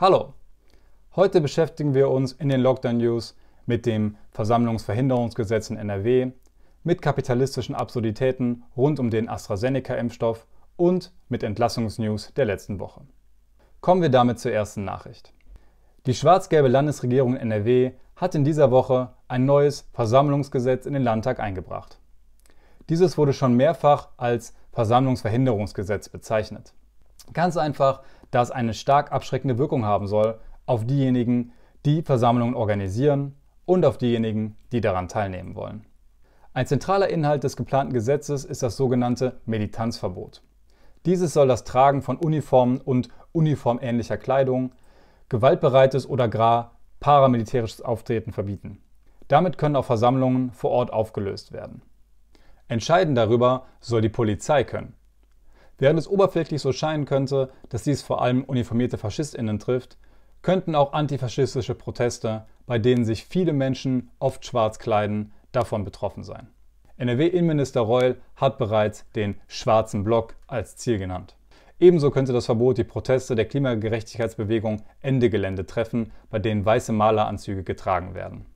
Hallo! Heute beschäftigen wir uns in den Lockdown News mit dem Versammlungsverhinderungsgesetz in NRW, mit kapitalistischen Absurditäten rund um den AstraZeneca-Impfstoff und mit Entlassungsnews der letzten Woche. Kommen wir damit zur ersten Nachricht. Die schwarz-gelbe Landesregierung in NRW hat in dieser Woche ein neues Versammlungsgesetz in den Landtag eingebracht. Dieses wurde schon mehrfach als Versammlungsverhinderungsgesetz bezeichnet. Ganz einfach, da es eine stark abschreckende Wirkung haben soll auf diejenigen, die Versammlungen organisieren und auf diejenigen, die daran teilnehmen wollen. Ein zentraler Inhalt des geplanten Gesetzes ist das sogenannte Militanzverbot. Dieses soll das Tragen von Uniformen und uniformähnlicher Kleidung, gewaltbereites oder gar paramilitärisches Auftreten verbieten. Damit können auch Versammlungen vor Ort aufgelöst werden. Entscheiden darüber soll die Polizei können, Während es oberflächlich so scheinen könnte, dass dies vor allem uniformierte Faschistinnen trifft, könnten auch antifaschistische Proteste, bei denen sich viele Menschen oft schwarz kleiden, davon betroffen sein. NRW-Innenminister Reul hat bereits den schwarzen Block als Ziel genannt. Ebenso könnte das Verbot die Proteste der Klimagerechtigkeitsbewegung Ende Gelände treffen, bei denen weiße Maleranzüge getragen werden.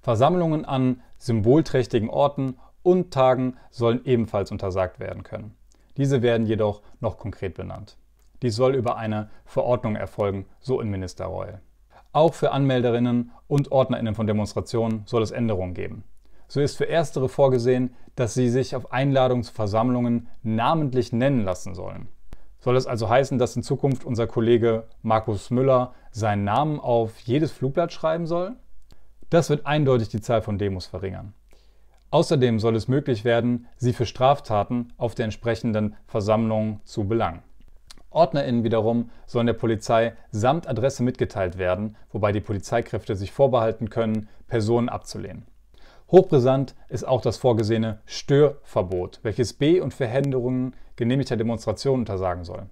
Versammlungen an symbolträchtigen Orten und Tagen sollen ebenfalls untersagt werden können. Diese werden jedoch noch konkret benannt. Dies soll über eine Verordnung erfolgen, so in Ministerreul. Auch für Anmelderinnen und Ordnerinnen von Demonstrationen soll es Änderungen geben. So ist für erstere vorgesehen, dass sie sich auf Einladung zu Versammlungen namentlich nennen lassen sollen. Soll es also heißen, dass in Zukunft unser Kollege Markus Müller seinen Namen auf jedes Flugblatt schreiben soll? Das wird eindeutig die Zahl von Demos verringern. Außerdem soll es möglich werden, sie für Straftaten auf der entsprechenden Versammlung zu belangen. OrdnerInnen wiederum sollen der Polizei samt Adresse mitgeteilt werden, wobei die Polizeikräfte sich vorbehalten können, Personen abzulehnen. Hochbrisant ist auch das vorgesehene Störverbot, welches B- und Verhinderungen genehmigter Demonstrationen untersagen soll.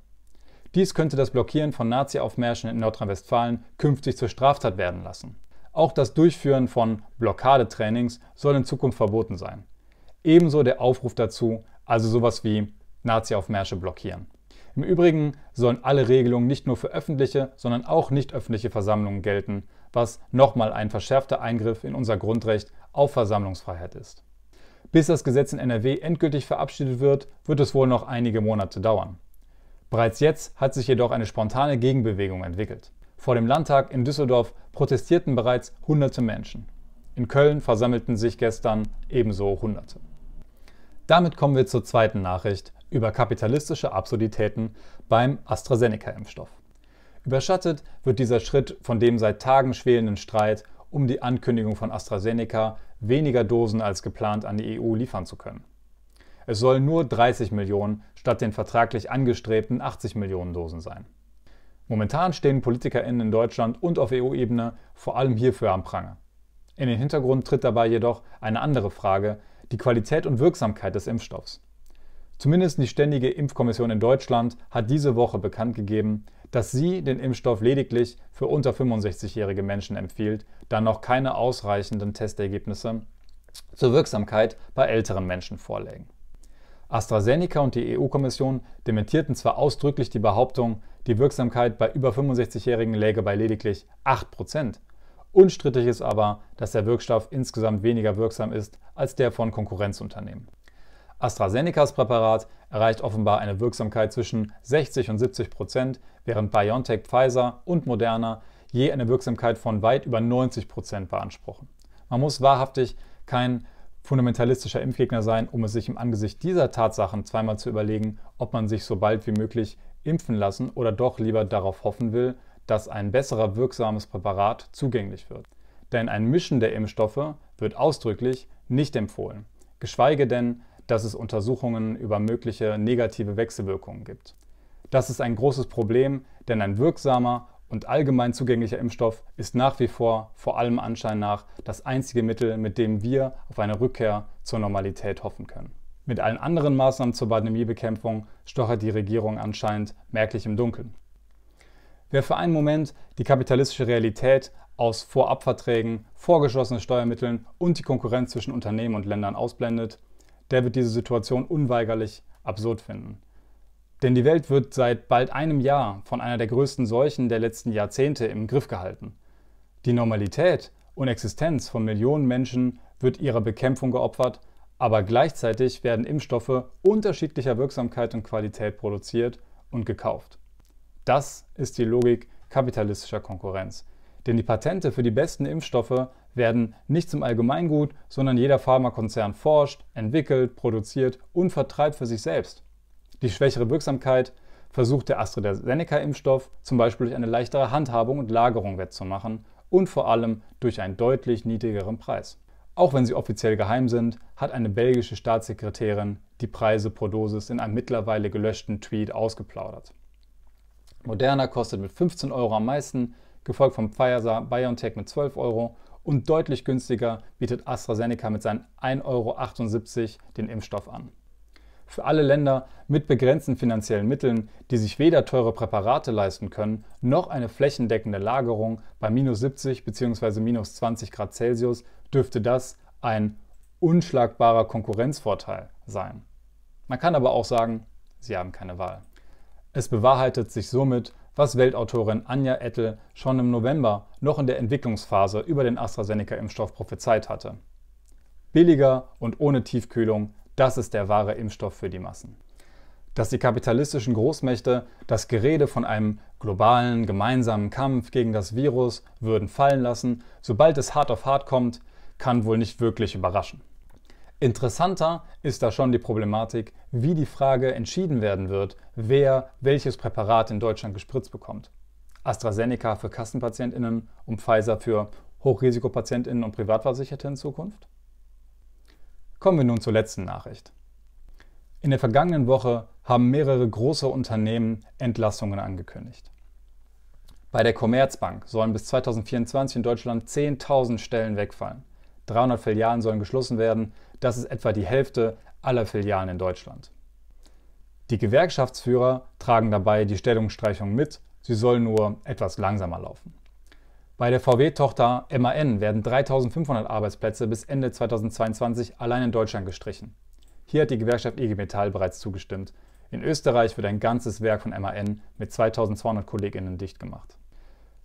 Dies könnte das Blockieren von Nazi-Aufmärschen in Nordrhein-Westfalen künftig zur Straftat werden lassen. Auch das Durchführen von Blockadetrainings soll in Zukunft verboten sein. Ebenso der Aufruf dazu, also sowas wie Nazi-Aufmärsche blockieren. Im Übrigen sollen alle Regelungen nicht nur für öffentliche, sondern auch nicht öffentliche Versammlungen gelten, was nochmal ein verschärfter Eingriff in unser Grundrecht auf Versammlungsfreiheit ist. Bis das Gesetz in NRW endgültig verabschiedet wird, wird es wohl noch einige Monate dauern. Bereits jetzt hat sich jedoch eine spontane Gegenbewegung entwickelt. Vor dem Landtag in Düsseldorf protestierten bereits hunderte Menschen. In Köln versammelten sich gestern ebenso hunderte. Damit kommen wir zur zweiten Nachricht über kapitalistische Absurditäten beim AstraZeneca-Impfstoff. Überschattet wird dieser Schritt von dem seit Tagen schwelenden Streit um die Ankündigung von AstraZeneca, weniger Dosen als geplant an die EU liefern zu können. Es sollen nur 30 Millionen statt den vertraglich angestrebten 80 Millionen Dosen sein. Momentan stehen PolitikerInnen in Deutschland und auf EU-Ebene vor allem hierfür am Pranger. In den Hintergrund tritt dabei jedoch eine andere Frage, die Qualität und Wirksamkeit des Impfstoffs. Zumindest die Ständige Impfkommission in Deutschland hat diese Woche bekannt gegeben, dass sie den Impfstoff lediglich für unter 65-jährige Menschen empfiehlt, da noch keine ausreichenden Testergebnisse zur Wirksamkeit bei älteren Menschen vorliegen. AstraZeneca und die EU-Kommission dementierten zwar ausdrücklich die Behauptung, die Wirksamkeit bei über 65-Jährigen läge bei lediglich 8%. Unstrittig ist aber, dass der Wirkstoff insgesamt weniger wirksam ist als der von Konkurrenzunternehmen. AstraZenecas Präparat erreicht offenbar eine Wirksamkeit zwischen 60 und 70 Prozent, während BioNTech, Pfizer und Moderna je eine Wirksamkeit von weit über 90 Prozent beanspruchen. Man muss wahrhaftig kein fundamentalistischer Impfgegner sein, um es sich im Angesicht dieser Tatsachen zweimal zu überlegen, ob man sich so bald wie möglich impfen lassen oder doch lieber darauf hoffen will, dass ein besserer wirksames Präparat zugänglich wird. Denn ein Mischen der Impfstoffe wird ausdrücklich nicht empfohlen, geschweige denn, dass es Untersuchungen über mögliche negative Wechselwirkungen gibt. Das ist ein großes Problem, denn ein wirksamer und allgemein zugänglicher Impfstoff ist nach wie vor, vor allem Anschein nach, das einzige Mittel, mit dem wir auf eine Rückkehr zur Normalität hoffen können. Mit allen anderen Maßnahmen zur Pandemiebekämpfung stochert die Regierung anscheinend merklich im Dunkeln. Wer für einen Moment die kapitalistische Realität aus Vorabverträgen, vorgeschlossenen Steuermitteln und die Konkurrenz zwischen Unternehmen und Ländern ausblendet, der wird diese Situation unweigerlich absurd finden. Denn die Welt wird seit bald einem Jahr von einer der größten Seuchen der letzten Jahrzehnte im Griff gehalten. Die Normalität und Existenz von Millionen Menschen wird ihrer Bekämpfung geopfert, aber gleichzeitig werden Impfstoffe unterschiedlicher Wirksamkeit und Qualität produziert und gekauft. Das ist die Logik kapitalistischer Konkurrenz. Denn die Patente für die besten Impfstoffe werden nicht zum Allgemeingut, sondern jeder Pharmakonzern forscht, entwickelt, produziert und vertreibt für sich selbst. Die schwächere Wirksamkeit versucht der AstraZeneca-Impfstoff zum Beispiel durch eine leichtere Handhabung und Lagerung wettzumachen und vor allem durch einen deutlich niedrigeren Preis. Auch wenn sie offiziell geheim sind, hat eine belgische Staatssekretärin die Preise pro Dosis in einem mittlerweile gelöschten Tweet ausgeplaudert. Moderna kostet mit 15 Euro am meisten, gefolgt von Pfizer BioNTech mit 12 Euro und deutlich günstiger bietet AstraZeneca mit seinen 1,78 Euro den Impfstoff an für alle Länder mit begrenzten finanziellen Mitteln, die sich weder teure Präparate leisten können, noch eine flächendeckende Lagerung bei minus 70 bzw. minus 20 Grad Celsius, dürfte das ein unschlagbarer Konkurrenzvorteil sein. Man kann aber auch sagen, sie haben keine Wahl. Es bewahrheitet sich somit, was Weltautorin Anja Ettel schon im November noch in der Entwicklungsphase über den AstraZeneca-Impfstoff prophezeit hatte. Billiger und ohne Tiefkühlung das ist der wahre Impfstoff für die Massen. Dass die kapitalistischen Großmächte das Gerede von einem globalen gemeinsamen Kampf gegen das Virus würden fallen lassen, sobald es hart auf hart kommt, kann wohl nicht wirklich überraschen. Interessanter ist da schon die Problematik, wie die Frage entschieden werden wird, wer welches Präparat in Deutschland gespritzt bekommt. AstraZeneca für Kassenpatientinnen und Pfizer für Hochrisikopatientinnen und Privatversicherte in Zukunft? Kommen wir nun zur letzten Nachricht. In der vergangenen Woche haben mehrere große Unternehmen Entlassungen angekündigt. Bei der Commerzbank sollen bis 2024 in Deutschland 10.000 Stellen wegfallen. 300 Filialen sollen geschlossen werden. Das ist etwa die Hälfte aller Filialen in Deutschland. Die Gewerkschaftsführer tragen dabei die Stellungsstreichung mit. Sie sollen nur etwas langsamer laufen. Bei der VW-Tochter MAN werden 3.500 Arbeitsplätze bis Ende 2022 allein in Deutschland gestrichen. Hier hat die Gewerkschaft IG e Metall bereits zugestimmt. In Österreich wird ein ganzes Werk von MAN mit 2.200 KollegInnen dicht gemacht.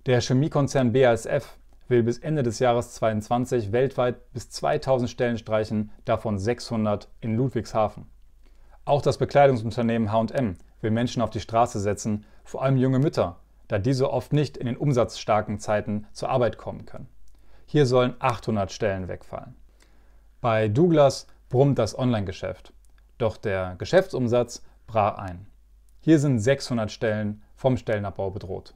Der Chemiekonzern BASF will bis Ende des Jahres 2022 weltweit bis 2000 Stellen streichen, davon 600 in Ludwigshafen. Auch das Bekleidungsunternehmen HM will Menschen auf die Straße setzen, vor allem junge Mütter, da diese oft nicht in den umsatzstarken Zeiten zur Arbeit kommen können. Hier sollen 800 Stellen wegfallen. Bei Douglas brummt das Online-Geschäft, doch der Geschäftsumsatz brach ein. Hier sind 600 Stellen vom Stellenabbau bedroht.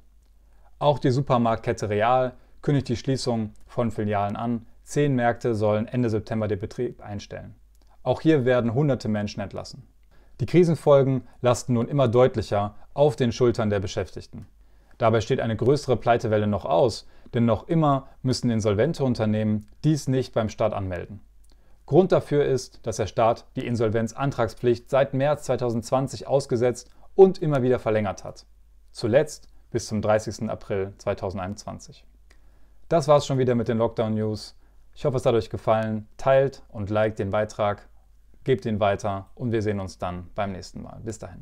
Auch die Supermarktkette Real kündigt die Schließung von Filialen an. Zehn Märkte sollen Ende September den Betrieb einstellen. Auch hier werden hunderte Menschen entlassen. Die Krisenfolgen lasten nun immer deutlicher auf den Schultern der Beschäftigten. Dabei steht eine größere Pleitewelle noch aus, denn noch immer müssen insolvente Unternehmen dies nicht beim Staat anmelden. Grund dafür ist, dass der Staat die Insolvenzantragspflicht seit März 2020 ausgesetzt und immer wieder verlängert hat. Zuletzt bis zum 30. April 2021. Das war's schon wieder mit den Lockdown News. Ich hoffe, es hat euch gefallen. Teilt und liked den Beitrag, gebt ihn weiter und wir sehen uns dann beim nächsten Mal. Bis dahin.